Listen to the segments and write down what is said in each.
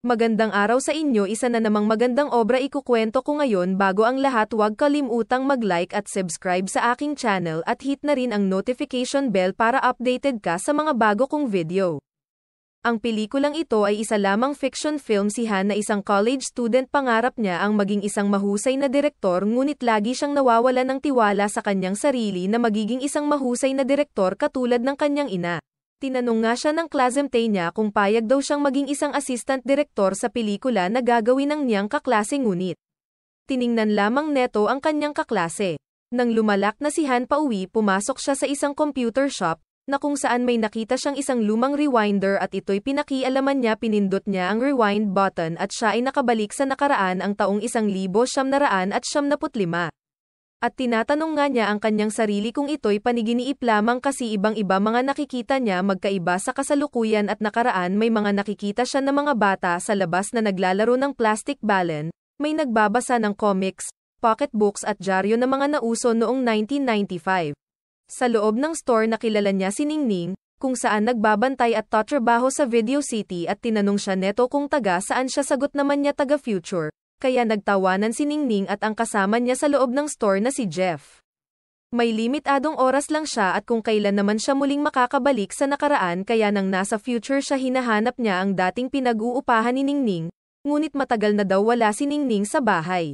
Magandang araw sa inyo isa na namang magandang obra ikukwento ko ngayon bago ang lahat huwag kalimutang mag-like at subscribe sa aking channel at hit na rin ang notification bell para updated ka sa mga bago kong video. Ang pelikulang ito ay isa lamang fiction film si Han na isang college student pangarap niya ang maging isang mahusay na direktor ngunit lagi siyang nawawala ng tiwala sa kanyang sarili na magiging isang mahusay na direktor katulad ng kanyang ina. Tinanong nga siya ng klasemte niya kung payag daw siyang maging isang assistant director sa pelikula na gagawin ng niyang kaklase ngunit. Tiningnan lamang neto ang kanyang kaklase. Nang lumalak na si Han pauwi pumasok siya sa isang computer shop, na kung saan may nakita siyang isang lumang rewinder at ito'y pinakialaman niya pinindot niya ang rewind button at siya ay nakabalik sa nakaraan ang taong 1975. At tinatanong nga niya ang kanyang sarili kung ito'y paniginiip lamang kasi ibang-iba mga nakikita niya magkaiba sa kasalukuyan at nakaraan may mga nakikita siya ng mga bata sa labas na naglalaro ng plastic balen, may nagbabasa ng comics, pocketbooks at dyaryo na mga nauso noong 1995. Sa loob ng store nakilala niya si Ningning, kung saan nagbabantay at tatrabaho sa Video City at tinanong siya neto kung taga saan siya sagot naman niya taga Future, kaya nagtawanan si Ningning at ang kasama niya sa loob ng store na si Jeff. May limitadong oras lang siya at kung kailan naman siya muling makakabalik sa nakaraan kaya nang nasa future siya hinahanap niya ang dating pinag-uupahan ni Ningning, ngunit matagal na daw wala si Ningning sa bahay.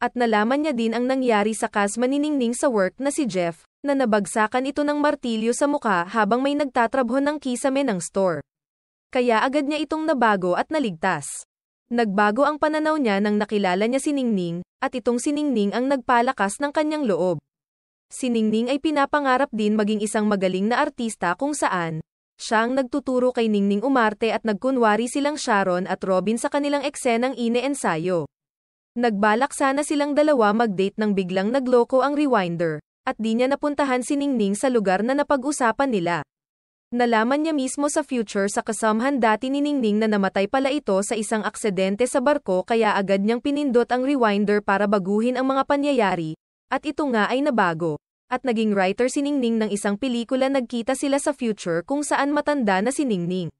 At nalaman niya din ang nangyari sa kasma ni Ningning sa work na si Jeff, na nabagsakan ito ng martilyo sa mukha habang may nagtatrabho ng kisame ng store. Kaya agad niya itong nabago at naligtas. Nagbago ang pananaw niya nang nakilala niya si Ningning, at itong si Ningning ang nagpalakas ng kanyang loob. Si Ningning ay pinapangarap din maging isang magaling na artista kung saan, siya ang nagtuturo kay Ningning umarte at nagkunwari silang Sharon at Robin sa kanilang eksenang ine-ensayo. Nagbalak sana silang dalawa mag-date nang biglang nagloko ang rewinder, at di niya napuntahan si Ningning sa lugar na napag-usapan nila. Nalaman niya mismo sa future sa kasamhan dati ni Ningning na namatay pala ito sa isang aksidente sa barko kaya agad niyang pinindot ang rewinder para baguhin ang mga pangyayari, at ito nga ay nabago. At naging writer si Ningning ng isang pelikula nagkita sila sa future kung saan matanda na si Ningning.